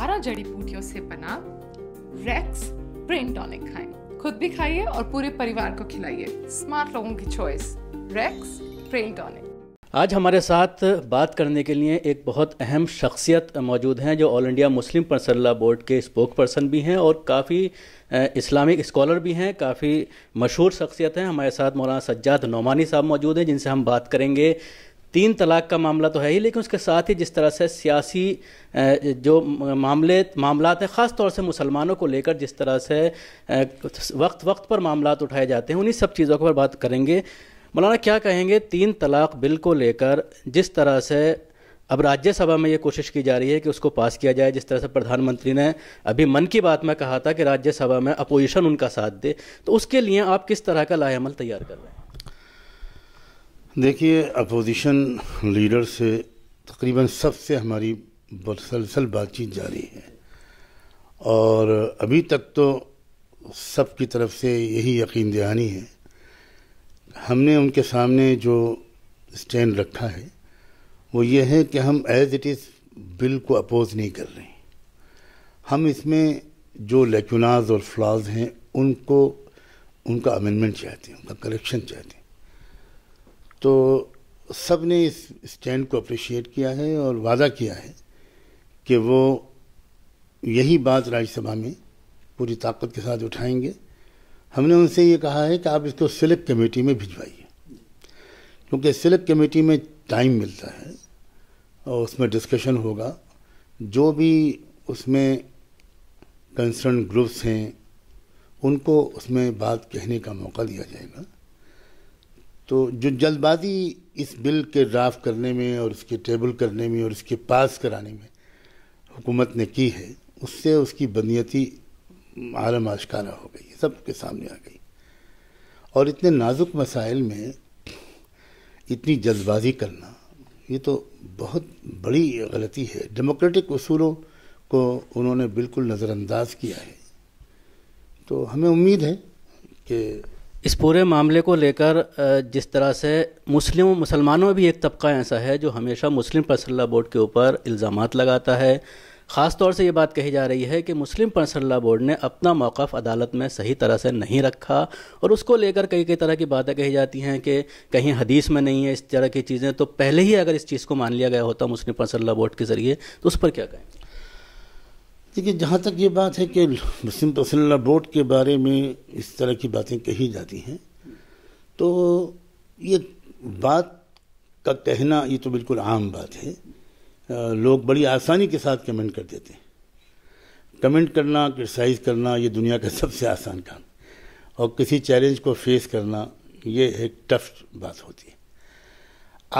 بارہ جڑی بوٹیوں سے بنا ریکس برین ٹونک کھائیں خود بھی کھائیے اور پورے پریوار کو کھلائیے اسمارٹ لوگوں کی چوائس ریکس برین ٹونک آج ہمارے ساتھ بات کرنے کے لیے ایک بہت اہم شخصیت موجود ہیں جو آل انڈیا مسلم پرسن اللہ بورڈ کے اسپوک پرسن بھی ہیں اور کافی اسلامک اسکالر بھی ہیں کافی مشہور شخصیت ہیں ہمارے ساتھ مولانا سجاد نعمانی صاحب موجود ہیں جن سے ہم بات کریں گے تین طلاق کا معاملہ تو ہے ہی لیکن اس کے ساتھ ہی جس طرح سے سیاسی جو معاملے معاملات ہیں خاص طور سے مسلمانوں کو لے کر جس طرح سے وقت وقت پر معاملات اٹھائے جاتے ہیں انہی سب چیزوں پر بات کریں گے مولانا کیا کہیں گے تین طلاق بل کو لے کر جس طرح سے اب راجیہ سبھا میں یہ کوشش کی جا رہی ہے کہ اس کو پاس کیا جائے جس طرح سے پردھان منتری نے ابھی من کی بات میں کہا تھا کہ راجیہ سبھا میں اپوزیشن ان کا ساتھ دے تو اس کے لیے آپ کس طرح کا لائے عمل تیار کر رہے ہیں دیکھیے اپوزیشن لیڈر سے تقریباً سب سے ہماری مسلسل بات چیت جاری ہے اور ابھی تک تو سب کی طرف سے یہی یقین دہانی ہے ہم نے ان کے سامنے جو اسٹینڈ رکھا ہے وہ یہ ہے کہ ہم ایز اٹ از بل کو اپوز نہیں کر رہے ہم اس میں جو لیکوناز اور فلاز ہیں ان کو ان کا امنمنٹ چاہتے ہیں ان کا کریکشن چاہتے ہیں تو سب نے اس اسٹینڈ کو اپریشیٹ کیا ہے اور وعدہ کیا ہے کہ وہ یہی بات راج سبھا میں پوری طاقت کے ساتھ اٹھائیں گے ہم نے ان سے یہ کہا ہے کہ آپ اس کو سلیکٹ کمیٹی میں بھجوائیے کیونکہ سلیکٹ کمیٹی میں ٹائم ملتا ہے اور اس میں ڈسکشن ہوگا جو بھی اس میں کنسرن گروپس ہیں ان کو اس میں بات کہنے کا موقع دیا جائے گا تو جو جلد بازی اس بل کے ڈرافٹ کرنے میں اور اس کے ٹیبل کرنے میں اور اس کے پاس کرانے میں حکومت نے کی ہے اس سے اس کی بنیتی عالم آشکارہ ہو گئی سب کے سامنے آ گئی اور اتنے نازک مسائل میں اتنی جلد بازی کرنا یہ تو بہت بڑی غلطی ہے ڈیموکریٹک اصولوں کو انہوں نے بالکل نظر انداز کیا ہے تو ہمیں امید ہے کہ اس پورے معاملے کو لے کر جس طرح سے مسلم مسلمانوں میں بھی ایک طبقہ ایسا ہے جو ہمیشہ مسلم پرسلی اللہ بورڈ کے اوپر الزامات لگاتا ہے خاص طور سے یہ بات کہی جا رہی ہے کہ مسلم پرس اللہ بورڈ نے اپنا موقف عدالت میں صحیح طرح سے نہیں رکھا اور اس کو لے کر کئی کئی طرح کی باتیں کہی جاتی ہیں کہ کہیں حدیث میں نہیں ہے اس طرح کی چیزیں تو پہلے ہی اگر اس چیز کو مان لیا گیا ہوتا مسلم پرنس اللہ بورڈ کے ذریعے تو اس پر کیا کہیں دیکھیے جہاں تک یہ بات ہے کہ مسلم تو صلی اللہ بورڈ کے بارے میں اس طرح کی باتیں کہی جاتی ہیں تو یہ بات کا کہنا یہ تو بالکل عام بات ہے لوگ بڑی آسانی کے ساتھ کمنٹ کر دیتے ہیں کمنٹ کرنا کرسائز کرنا یہ دنیا کا سب سے آسان کام اور کسی چیلنج کو فیس کرنا یہ ایک ٹف بات ہوتی ہے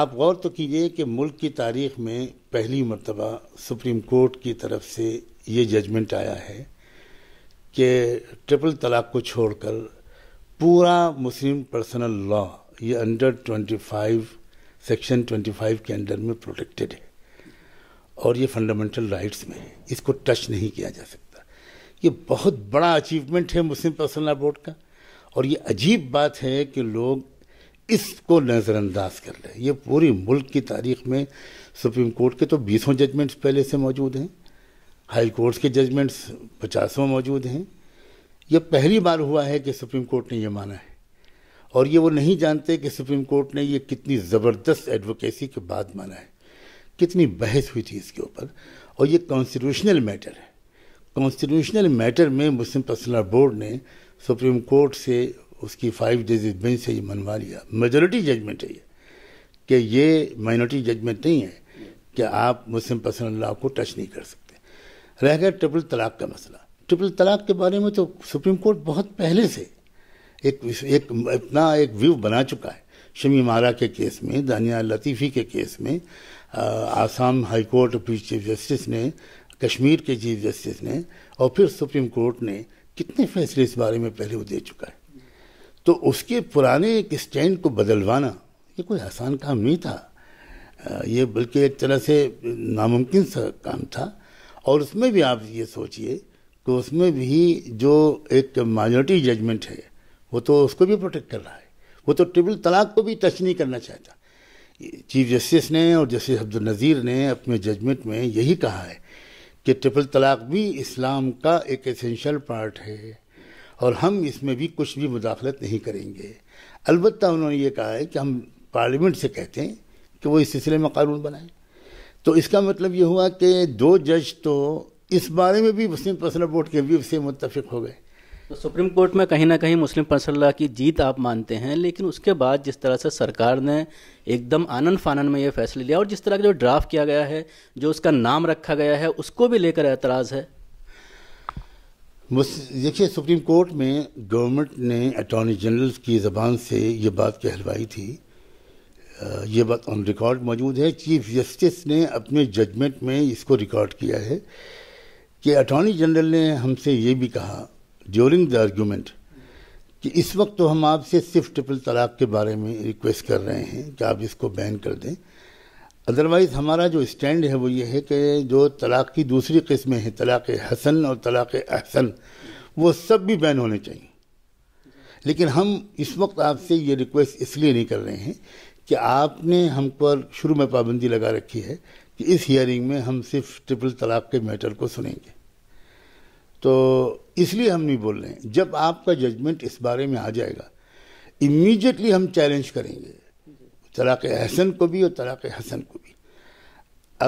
آپ غور تو کیجئے کہ ملک کی تاریخ میں پہلی مرتبہ سپریم کورٹ کی طرف سے یہ ججمنٹ آیا ہے کہ ٹرپل طلاق کو چھوڑ کر پورا مسلم پرسنل لا یہ under twenty five section twenty five کے انڈر میں پروٹیکٹیڈ ہے اور یہ فنڈامنٹل رائٹس میں ہے اس کو ٹچ نہیں کیا جا سکتا یہ بہت بڑا اچیومنٹ ہے مسلم پرسنل لا بورڈ کا اور یہ عجیب بات ہے کہ لوگ اس کو نظر انداز کر رہے یہ پوری ملک کی تاریخ میں سپریم کورٹ کے تو بیسوں ججمنٹس پہلے سے موجود ہیں ہائی کورٹس کے ججمنٹس پچاسوں موجود ہیں یہ پہلی بار ہوا ہے کہ سپریم کورٹ نے یہ مانا ہے اور یہ وہ نہیں جانتے کہ سپریم کورٹ نے یہ کتنی زبردست ایڈوکیسی کے بعد مانا ہے کتنی بحث ہوئی تھی اس کے اوپر اور یہ کانسٹیٹیوشنل میٹر ہے کانسٹیٹیوشنل میٹر میں مسلم پرسنل بورڈ نے سپریم کورٹ سے اس کی فائیو ججز بینچ سے یہ منوا لیا میجورٹی ججمنٹ ہے یہ کہ یہ مائنورٹی ججمنٹ نہیں ہے کہ آپ مسلم پرسنل لا کو ٹچ نہیں کر سکتے رہ گیا ٹرپل طلاق کا مسئلہ ٹرپل طلاق کے بارے میں تو سپریم کورٹ بہت پہلے سے ایک اتنا ایک ویو بنا چکا ہے شمی مارا کے کیس میں دانیہ لطیفی کے کیس میں آسام ہائی کورٹ پھر چیف جسٹس نے کشمیر کے چیف جسٹس نے اور پھر سپریم کورٹ نے کتنے فیصلے اس بارے میں پہلے وہ دے چکا ہے تو اس کے پرانے ایک اسٹینڈ کو بدلوانا یہ کوئی آسان کام نہیں تھا یہ بلکہ ایک طرح سے ناممکن سا کام تھا اور اس میں بھی آپ یہ سوچئے کہ اس میں بھی جو ایک مائنورٹی ججمنٹ ہے وہ تو اس کو بھی پروٹیکٹ کر رہا ہے وہ تو ٹرپل طلاق کو بھی ٹچ نہیں کرنا چاہتا چیف جسٹس نے اور جسٹس عبدالنظیر نے اپنے ججمنٹ میں یہی کہا ہے کہ ٹرپل طلاق بھی اسلام کا ایک اسینشل پارٹ ہے اور ہم اس میں بھی کچھ بھی مداخلت نہیں کریں گے البتہ انہوں نے یہ کہا ہے کہ ہم پارلیمنٹ سے کہتے ہیں کہ وہ اس سلسلے میں قانون بنائیں تو اس کا مطلب یہ ہوا کہ دو جج تو اس بارے میں بھی مسلم پرسنل بورڈ کے ویو سے متفق ہو گئے تو سپریم کورٹ میں کہیں نہ کہیں مسلم پرسنل اللہ کی جیت آپ مانتے ہیں لیکن اس کے بعد جس طرح سے سرکار نے ایک دم آنن فانن میں یہ فیصلے لیا اور جس طرح کا جو ڈرافٹ کیا گیا ہے جو اس کا نام رکھا گیا ہے اس کو بھی لے کر اعتراض ہے دیکھیے سپریم کورٹ میں گورنمنٹ نے اٹارنی جنرل کی زبان سے یہ بات کہلوائی تھی یہ بات آن ریکارڈ موجود ہے چیف جسٹس نے اپنے ججمنٹ میں اس کو ریکارڈ کیا ہے کہ اٹارنی جنرل نے ہم سے یہ بھی کہا ڈیورنگ دا آرگیومنٹ کہ اس وقت تو ہم آپ سے صرف ٹپل طلاق کے بارے میں ریکویسٹ کر رہے ہیں کہ آپ اس کو بین کر دیں ادروائز ہمارا جو اسٹینڈ ہے وہ یہ ہے کہ جو طلاق کی دوسری قسمیں ہیں طلاق حسن اور طلاق احسن وہ سب بھی بین ہونے چاہیے لیکن ہم اس وقت آپ سے یہ ریکویسٹ اس لیے نہیں کر رہے ہیں کہ آپ نے ہم پر شروع میں پابندی لگا رکھی ہے کہ اس ہیئرنگ میں ہم صرف ٹرپل طلاق کے میٹر کو سنیں گے تو اس لیے ہم نہیں بول رہے ہیں جب آپ کا ججمنٹ اس بارے میں آ جائے گا امیجیٹلی ہم چیلنج کریں گے طلاق احسن کو بھی اور طلاق حسن کو بھی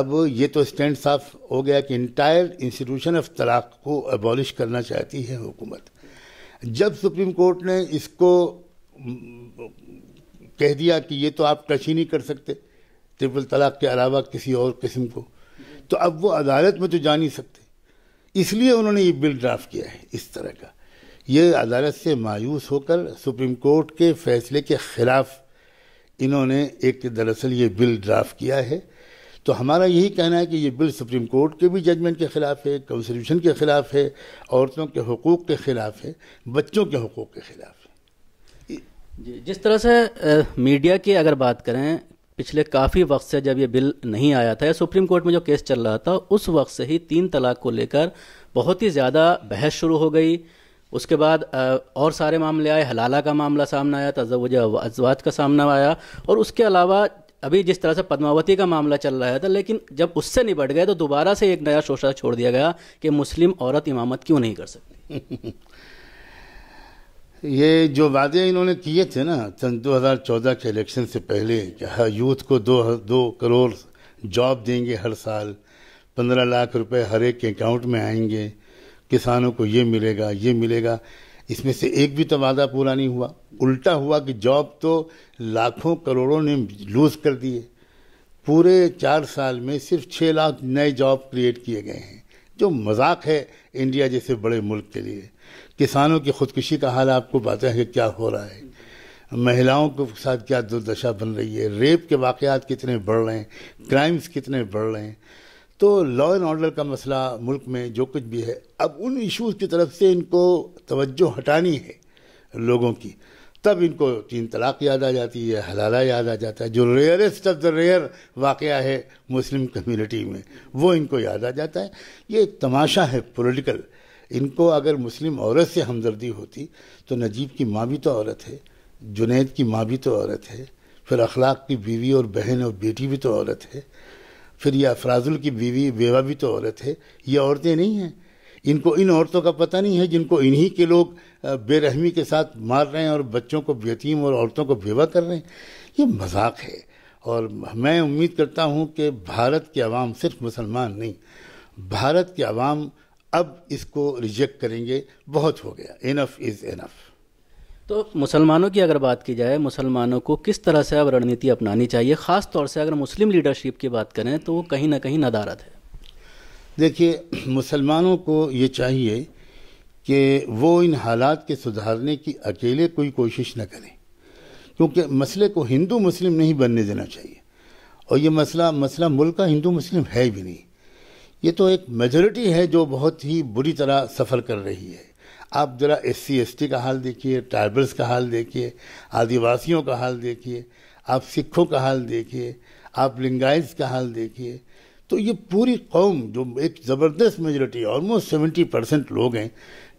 اب یہ تو اسٹینڈ صاف ہو گیا کہ انٹائر انسٹیٹیوشن آف طلاق کو ابولش کرنا چاہتی ہے حکومت جب سپریم کورٹ نے اس کو کہہ دیا کہ یہ تو آپ ٹچ ہی نہیں کر سکتے ٹرپل طلاق کے علاوہ کسی اور قسم کو تو اب وہ عدالت میں تو جا نہیں سکتے اس لیے انہوں نے یہ بل ڈرافٹ کیا ہے اس طرح کا یہ عدالت سے مایوس ہو کر سپریم کورٹ کے فیصلے کے خلاف انہوں نے ایک دراصل یہ بل ڈرافٹ کیا ہے تو ہمارا یہی کہنا ہے کہ یہ بل سپریم کورٹ کے بھی ججمنٹ کے خلاف ہے کانسٹیٹیوشن کے خلاف ہے عورتوں کے حقوق کے خلاف ہے بچوں کے حقوق کے خلاف ہے جی جس طرح سے میڈیا کی اگر بات کریں پچھلے کافی وقت سے جب یہ بل نہیں آیا تھا یا سپریم کورٹ میں جو کیس چل رہا تھا اس وقت سے ہی تین طلاق کو لے کر بہت ہی زیادہ بحث شروع ہو گئی اس کے بعد اور سارے معاملے آئے حلالہ کا معاملہ سامنا آیا تزوج ازواج کا سامنا آیا اور اس کے علاوہ ابھی جس طرح سے پدماوتی کا معاملہ چل رہا تھا لیکن جب اس سے نپٹ گئے تو دوبارہ سے ایک نیا شوشہ چھوڑ دیا گیا کہ مسلم عورت امامت کیوں نہیں کر سکتی یہ جو وعدے انہوں نے کیے تھے نا سن دو ہزار چودہ کے الیکشن سے پہلے کہ ہر ہاں، یوتھ کو دو دو کروڑ جاب دیں گے ہر سال پندرہ لاکھ روپے ہر ایک کے اکاؤنٹ میں آئیں گے کسانوں کو یہ ملے گا یہ ملے گا اس میں سے ایک بھی تو وعدہ پورا نہیں ہوا الٹا ہوا کہ جاب تو لاکھوں کروڑوں نے لوز کر دیے پورے چار سال میں صرف چھ لاکھ نئے جاب کریٹ کیے گئے ہیں جو مذاق ہے انڈیا جیسے بڑے ملک کے لیے کسانوں کی خودکشی کا حال آپ کو بات ہے کہ کیا ہو رہا ہے مہیلاؤں کے ساتھ کیا دردشا بن رہی ہے ریپ کے واقعات کتنے بڑھ رہے ہیں کرائمز کتنے بڑھ رہے ہیں تو لا اینڈ آرڈر کا مسئلہ ملک میں جو کچھ بھی ہے اب ان ایشوز کی طرف سے ان کو توجہ ہٹانی ہے لوگوں کی تب ان کو تین طلاق یاد آ جاتی ہے حلالہ یاد آ جاتا ہے جو ریئرسٹ آف دا ریئر واقعہ ہے مسلم کمیونٹی میں وہ ان کو یاد آ جاتا ہے یہ ایک تماشا ہے پولیٹیکل ان کو اگر مسلم عورت سے ہمدردی ہوتی تو نجیب کی ماں بھی تو عورت ہے جنید کی ماں بھی تو عورت ہے پھر اخلاق کی بیوی اور بہن اور بیٹی بھی تو عورت ہے پھر یہ افراز کی بیوی بیوہ بھی تو عورت ہے یہ عورتیں نہیں ہیں ان کو ان عورتوں کا پتہ نہیں ہے جن کو انہی کے لوگ بے رحمی کے ساتھ مار رہے ہیں اور بچوں کو بیتیم اور عورتوں کو بیوہ کر رہے ہیں یہ مذاق ہے اور میں امید کرتا ہوں کہ بھارت کے عوام صرف مسلمان نہیں بھارت کے عوام اب اس کو ریجیکٹ کریں گے بہت ہو گیا انف از انف تو مسلمانوں کی اگر بات کی جائے مسلمانوں کو کس طرح سے اب رڑنیتی اپنانی چاہیے خاص طور سے اگر مسلم لیڈرشپ کی بات کریں تو وہ کہیں نہ کہیں ندارت ہے دیکھیے مسلمانوں کو یہ چاہیے کہ وہ ان حالات کے سدھارنے کی اکیلے کوئی کوشش نہ کریں کیونکہ مسئلے کو ہندو مسلم نہیں بننے دینا چاہیے اور یہ مسئلہ مسئلہ ملک کا ہندو مسلم ہے بھی نہیں یہ تو ایک میجورٹی ہے جو بہت ہی بری طرح سفر کر رہی ہے آپ ذرا ایس سی ایس ٹی کا حال دیکھیے ٹرائبلس کا حال دیکھیے آدی واسیوں کا حال دیکھیے آپ سکھوں کا حال دیکھیے آپ لنگائز کا حال دیکھیے تو یہ پوری قوم جو ایک زبردست میجورٹی آلموسٹ سیونٹی پرسنٹ لوگ ہیں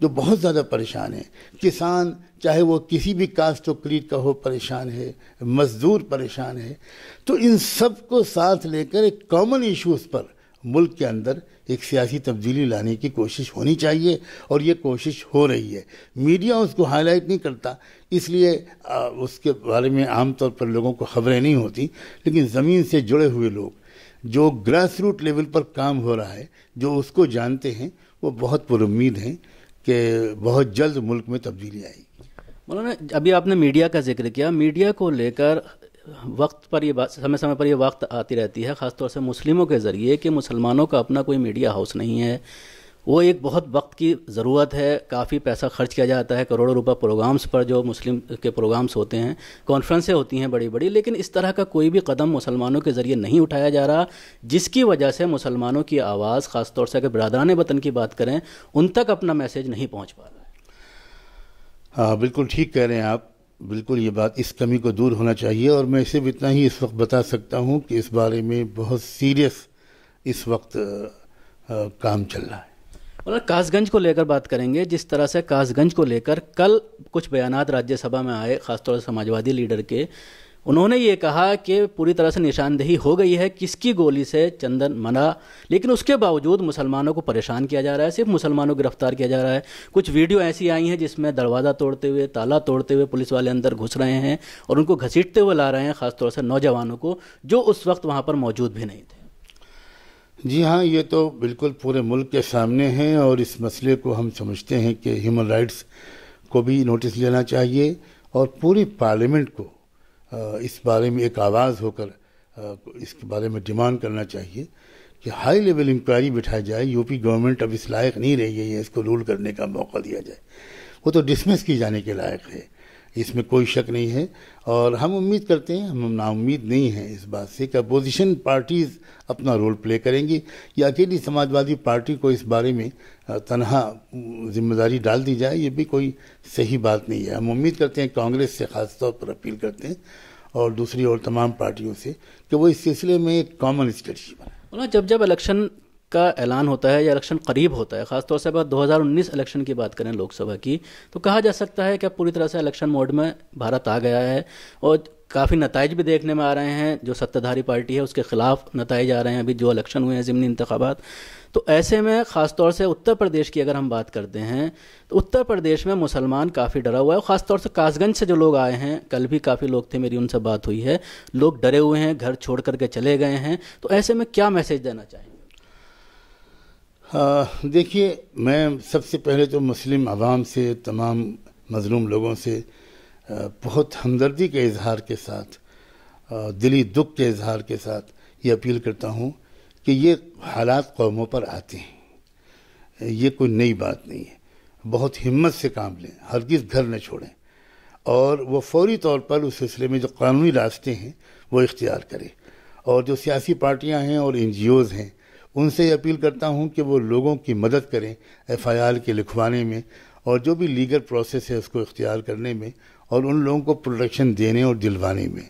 جو بہت زیادہ پریشان ہیں کسان چاہے وہ کسی بھی کاسٹ و کلیٹ کا ہو پریشان ہے مزدور پریشان ہے تو ان سب کو ساتھ لے کر ایک کامن ایشوز پر ملک کے اندر ایک سیاسی تبدیلی لانے کی کوشش ہونی چاہیے اور یہ کوشش ہو رہی ہے میڈیا اس کو ہائی لائٹ نہیں کرتا اس لیے اس کے بارے میں عام طور پر لوگوں کو خبریں نہیں ہوتی لیکن زمین سے جڑے ہوئے لوگ جو گراس روٹ لیول پر کام ہو رہا ہے جو اس کو جانتے ہیں وہ بہت پر امید ہیں کہ بہت جلد ملک میں تبدیلی آئے گی مولانا ابھی آپ نے میڈیا کا ذکر کیا میڈیا کو لے کر وقت پر یہ بات سمے سمے پر یہ وقت آتی رہتی ہے خاص طور سے مسلموں کے ذریعے کہ مسلمانوں کا اپنا کوئی میڈیا ہاؤس نہیں ہے وہ ایک بہت وقت کی ضرورت ہے کافی پیسہ خرچ کیا جاتا ہے کروڑوں روپے پروگرامز پر جو مسلم کے پروگرامز ہوتے ہیں کانفرنسیں ہوتی ہیں بڑی بڑی لیکن اس طرح کا کوئی بھی قدم مسلمانوں کے ذریعے نہیں اٹھایا جا رہا جس کی وجہ سے مسلمانوں کی آواز خاص طور سے اگر برادران وطن کی بات کریں ان تک اپنا میسج نہیں پہنچ پا رہا ہے ہاں بالکل ٹھیک کہہ رہے ہیں آپ بالکل یہ بات اس کمی کو دور ہونا چاہیے اور میں صرف اتنا ہی اس وقت بتا سکتا ہوں کہ اس بارے میں بہت سیریس اس وقت کام چل رہا ہے اور مطلب کاس گنج کو لے کر بات کریں گے جس طرح سے کاس گنج کو لے کر کل کچھ بیانات راجیہ سبھا میں آئے خاص طور سے سماجوادی لیڈر کے انہوں نے یہ کہا کہ پوری طرح سے نشاندہی ہو گئی ہے کس کی گولی سے چندن منا لیکن اس کے باوجود مسلمانوں کو پریشان کیا جا رہا ہے صرف مسلمانوں کو گرفتار کیا جا رہا ہے کچھ ویڈیو ایسی آئی ہیں جس میں دروازہ توڑتے ہوئے تالا توڑتے ہوئے پولیس والے اندر گھس رہے ہیں اور ان کو گھسیٹتے ہوئے لا رہے ہیں خاص طور سے نوجوانوں کو جو اس وقت وہاں پر موجود بھی نہیں تھے جی ہاں یہ تو بالکل پورے ملک کے سامنے ہیں اور اس مسئلے کو ہم سمجھتے ہیں کہ ہیومن رائٹس کو بھی نوٹس لینا چاہیے اور پوری پارلیمنٹ کو اس بارے میں ایک آواز ہو کر اس کے بارے میں ڈیمانڈ کرنا چاہیے کہ ہائی لیول انکوائری بٹھائی جائے یو پی گورنمنٹ اب اس لائق نہیں رہی ہے اس کو رول کرنے کا موقع دیا جائے وہ تو ڈسمس کی جانے کے لائق ہے اس میں کوئی شک نہیں ہے اور ہم امید کرتے ہیں ہم نا امید نہیں ہیں اس بات سے کہ اپوزیشن پارٹیز اپنا رول پلے کریں گی یا اکیلی سماج پارٹی کو اس بارے میں تنہا ذمہ داری ڈال دی جائے یہ بھی کوئی صحیح بات نہیں ہے ہم امید کرتے ہیں کانگریس سے خاص طور پر اپیل کرتے ہیں اور دوسری اور تمام پارٹیوں سے کہ وہ اس سلسلے میں ایک کامن اسٹریٹجی بنائے جب جب الیکشن کا اعلان ہوتا ہے یا الیکشن قریب ہوتا ہے خاص طور سے اگر دو ہزار انیس الیکشن کی بات کریں لوک سبھا کی تو کہا جا سکتا ہے کہ اب پوری طرح سے الیکشن موڈ میں بھارت آ گیا ہے اور کافی نتائج بھی دیکھنے میں آ رہے ہیں جو ستہ پارٹی ہے اس کے خلاف نتائج آ رہے ہیں ابھی جو الیکشن ہوئے ہیں ضمنی انتخابات تو ایسے میں خاص طور سے اتر پردیش کی اگر ہم بات کرتے ہیں تو اتر پردیش میں مسلمان کافی ڈرا ہوا ہے خاص طور سے کاس گنج سے جو لوگ آئے ہیں کل بھی کافی لوگ تھے میری ان سے بات ہوئی ہے لوگ ڈرے ہوئے ہیں گھر چھوڑ کر کے چلے گئے ہیں تو ایسے میں کیا میسج دینا چاہیں دیکھیے میں سب سے پہلے تو مسلم عوام سے تمام مظلوم لوگوں سے بہت ہمدردی کے اظہار کے ساتھ دلی دکھ کے اظہار کے ساتھ یہ اپیل کرتا ہوں کہ یہ حالات قوموں پر آتے ہیں یہ کوئی نئی بات نہیں ہے بہت ہمت سے کام لیں ہرگز گھر نہ چھوڑیں اور وہ فوری طور پر اس سلسلے میں جو قانونی راستے ہیں وہ اختیار کریں اور جو سیاسی پارٹیاں ہیں اور این جی اوز ہیں ان سے یہ اپیل کرتا ہوں کہ وہ لوگوں کی مدد کریں ایف آئی آر کے لکھوانے میں اور جو بھی لیگل پروسیس ہے اس کو اختیار کرنے میں اور ان لوگوں کو پروٹیکشن دینے اور دلوانے میں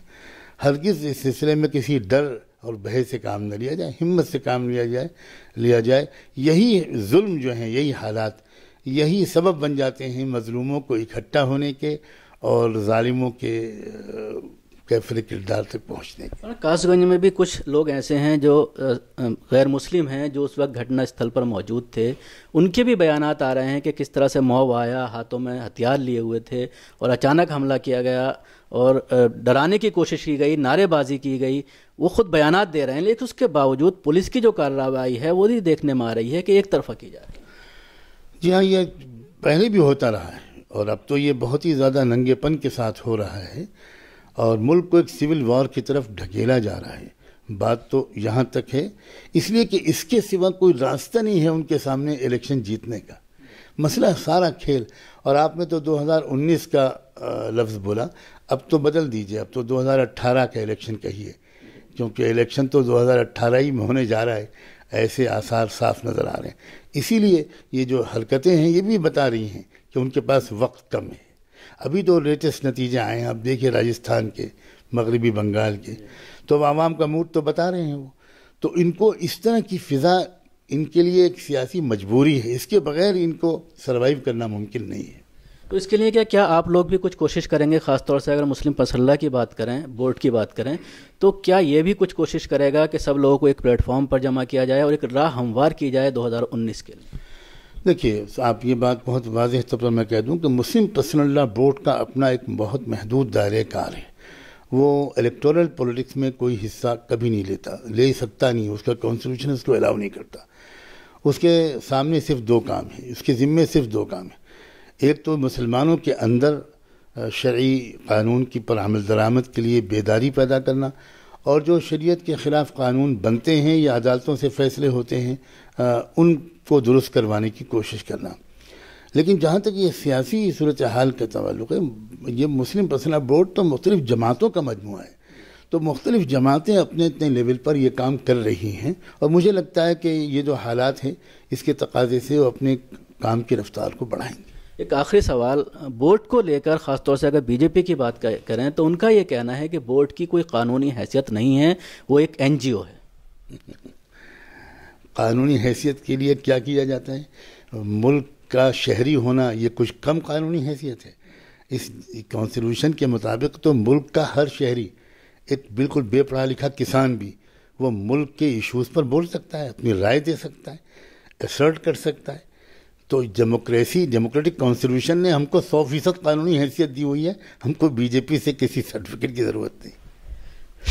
ہرگز اس سلسلے میں کسی ڈر اور بہے سے کام نہ لیا جائے ہمت سے کام لیا جائے لیا جائے یہی ظلم جو ہیں یہی حالات یہی سبب بن جاتے ہیں مظلوموں کو اکٹھا ہونے کے اور ظالموں کے کیفر کردار تک پہنچنے کاس گنج میں بھی کچھ لوگ ایسے ہیں جو غیر مسلم ہیں جو اس وقت گھٹنا استھل پر موجود تھے ان کے بھی بیانات آ رہے ہیں کہ کس طرح سے موب آیا ہاتھوں میں ہتھیار لیے ہوئے تھے اور اچانک حملہ کیا گیا اور ڈرانے کی کوشش کی گئی نعرے بازی کی گئی وہ خود بیانات دے رہے ہیں لیکن اس کے باوجود پولیس کی جو کارروائی ہے وہ بھی دیکھنے میں آ رہی ہے کہ ایک طرفہ کی جائے جی ہاں یہ پہلے بھی ہوتا رہا ہے اور اب تو یہ بہت ہی زیادہ ننگے پن کے ساتھ ہو رہا ہے اور ملک کو ایک سول وار کی طرف ڈھکیلا جا رہا ہے بات تو یہاں تک ہے اس لیے کہ اس کے سوا کوئی راستہ نہیں ہے ان کے سامنے الیکشن جیتنے کا مسئلہ سارا کھیل اور آپ نے تو دو ہزار انیس کا لفظ بولا اب تو بدل دیجئے اب تو دو ہزار اٹھارہ کا الیکشن کہیے کیونکہ الیکشن تو دو ہزار اٹھارہ ہی میں ہونے جا رہا ہے ایسے آثار صاف نظر آ رہے ہیں اسی لیے یہ جو حلکتیں ہیں یہ بھی بتا رہی ہیں کہ ان کے پاس وقت کم ہے ابھی تو لیٹسٹ نتیجے آئے ہیں آپ دیکھیے مغربی بنگال کے تو عوام کا موڈ تو بتا رہے ہیں وہ فضا ان کے لیے ایک سیاسی مجبوری ہے اس کے بغیر ان کو سروائیو کرنا ممکن نہیں ہے تو اس کے لیے کیا کیا آپ لوگ بھی کچھ کوشش کریں گے خاص طور سے اگر مسلم پسلا کی بات کریں بورڈ کی بات کریں تو کیا یہ بھی کچھ کوشش کرے گا کہ سب لوگوں کو ایک پلیٹ فارم پر جمع کیا جائے اور ایک راہ ہموار کی جائے دو ہزار انیس کے لیے دیکھیے آپ یہ بات بہت واضح طور پر میں کہہ دوں کہ مسلم پرسنل لا بورڈ کا اپنا ایک بہت محدود دائرۂ کار ہے وہ الیکٹورل پولیٹکس میں کوئی حصہ کبھی نہیں لیتا لے سکتا نہیں اس کا کانسٹیٹیوشن اس کو الاؤ نہیں کرتا اس کے سامنے صرف دو کام ہیں اس کے ذمے صرف دو کام ہیں ایک تو مسلمانوں کے اندر شرعی قانون کی پر عمل درآمد کے لیے بیداری پیدا کرنا اور جو شریعت کے خلاف قانون بنتے ہیں یا عدالتوں سے فیصلے ہوتے ہیں ان کو درست کروانے کی کوشش کرنا لیکن جہاں تک یہ سیاسی صورتحال کا تعلق ہے یہ مسلم پسنا بورڈ تو مختلف جماعتوں کا مجموعہ ہے تو مختلف جماعتیں اپنے اتنے لیول پر یہ کام کر رہی ہیں اور مجھے لگتا ہے کہ یہ جو حالات ہیں اس کے تقاضے سے وہ اپنے کام کی رفتار کو بڑھائیں گے ایک آخری سوال بورڈ کو لے کر خاص طور سے اگر بی جے پی کی بات کریں تو ان کا یہ کہنا ہے کہ بورڈ کی کوئی قانونی حیثیت نہیں ہے وہ ایک این جی او ہے قانونی حیثیت کے لیے کیا کیا جاتا ہے ملک کا شہری ہونا یہ کچھ کم قانونی حیثیت ہے اس کانسٹیٹیوشن کے مطابق تو ملک کا ہر شہری ایک بالکل بے پڑھا لکھا کسان بھی وہ ملک کے ایشوز پر بول سکتا ہے اپنی رائے دے سکتا ہے اسرٹ کر سکتا ہے تو ڈیموکریسی ڈیموکریٹک کانسٹیٹیوشن نے ہم کو سو فیصد قانونی حیثیت دی ہوئی ہے ہم کو بی جے پی سے کسی سرٹیفکیٹ کی ضرورت نہیں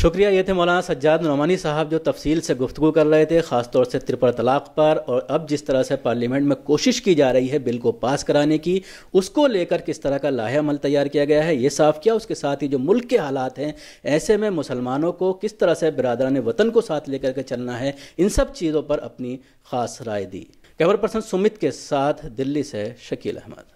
شکریہ یہ تھے مولانا سجاد نعمانی صاحب جو تفصیل سے گفتگو کر رہے تھے خاص طور سے ترپر طلاق پر اور اب جس طرح سے پارلیمنٹ میں کوشش کی جا رہی ہے بل کو پاس کرانے کی اس کو لے کر کس طرح کا لاہے عمل تیار کیا گیا ہے یہ صاف کیا اس کے ساتھ ہی جو ملک کے حالات ہیں ایسے میں مسلمانوں کو کس طرح سے برادران وطن کو ساتھ لے کر کے چلنا ہے ان سب چیزوں پر اپنی خاص رائے دی کیمرہ پرسن سمت کے ساتھ دلی سے شکیل احمد